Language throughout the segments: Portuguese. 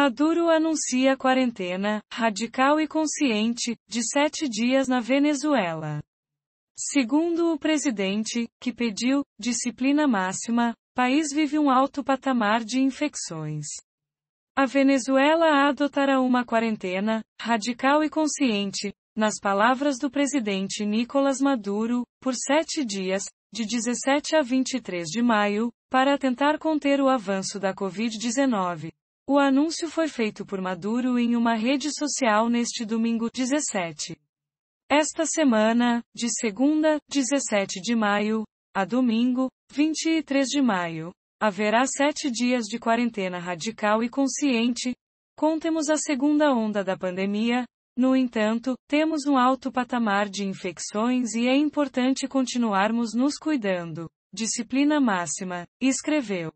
Maduro anuncia quarentena, radical e consciente, de sete dias na Venezuela. Segundo o presidente, que pediu disciplina máxima, país vive um alto patamar de infecções. A Venezuela adotará uma quarentena radical e consciente, nas palavras do presidente Nicolás Maduro, por sete dias, de 17 a 23 de maio, para tentar conter o avanço da Covid-19, o anúncio foi feito por Maduro em uma rede social neste domingo 17. Esta semana, de segunda, 17 de maio, a domingo, 23 de maio, haverá sete dias de quarentena radical e consciente. Contemos a segunda onda da pandemia. No entanto, temos um alto patamar de infecções e é importante continuarmos nos cuidando. Disciplina máxima, escreveu.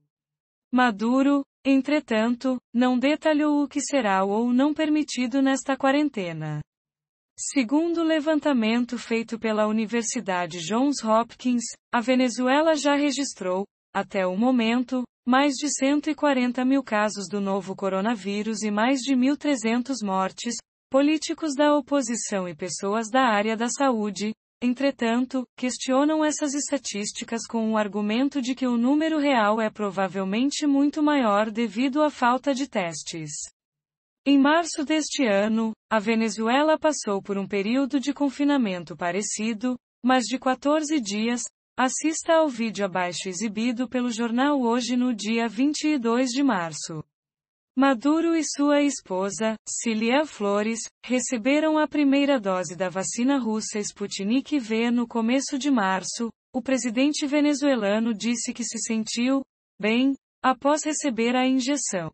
Maduro, Entretanto, não detalhou o que será ou não permitido nesta quarentena. Segundo o levantamento feito pela Universidade Johns Hopkins, a Venezuela já registrou, até o momento, mais de 140 mil casos do novo coronavírus e mais de 1.300 mortes, políticos da oposição e pessoas da área da saúde, Entretanto, questionam essas estatísticas com o argumento de que o número real é provavelmente muito maior devido à falta de testes. Em março deste ano, a Venezuela passou por um período de confinamento parecido, mas de 14 dias. Assista ao vídeo abaixo exibido pelo jornal Hoje no dia 22 de março. Maduro e sua esposa, Cilia Flores, receberam a primeira dose da vacina russa Sputnik V no começo de março. O presidente venezuelano disse que se sentiu bem após receber a injeção.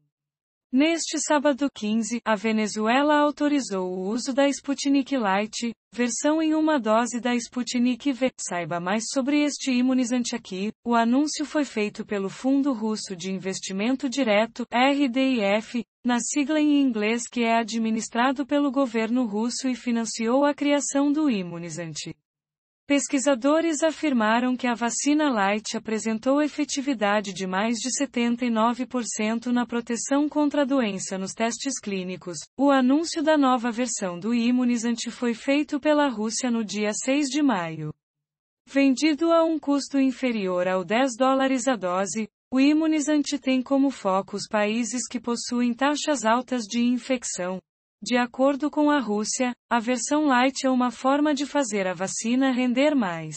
Neste sábado 15, a Venezuela autorizou o uso da Sputnik Light, versão em uma dose da Sputnik V. Saiba mais sobre este imunizante aqui. O anúncio foi feito pelo Fundo Russo de Investimento Direto, RDIF, na sigla em inglês que é administrado pelo governo russo e financiou a criação do imunizante. Pesquisadores afirmaram que a vacina Light apresentou efetividade de mais de 79% na proteção contra a doença nos testes clínicos. O anúncio da nova versão do imunizante foi feito pela Rússia no dia 6 de maio. Vendido a um custo inferior ao 10 dólares a dose, o imunizante tem como foco os países que possuem taxas altas de infecção, de acordo com a Rússia, a versão light é uma forma de fazer a vacina render mais.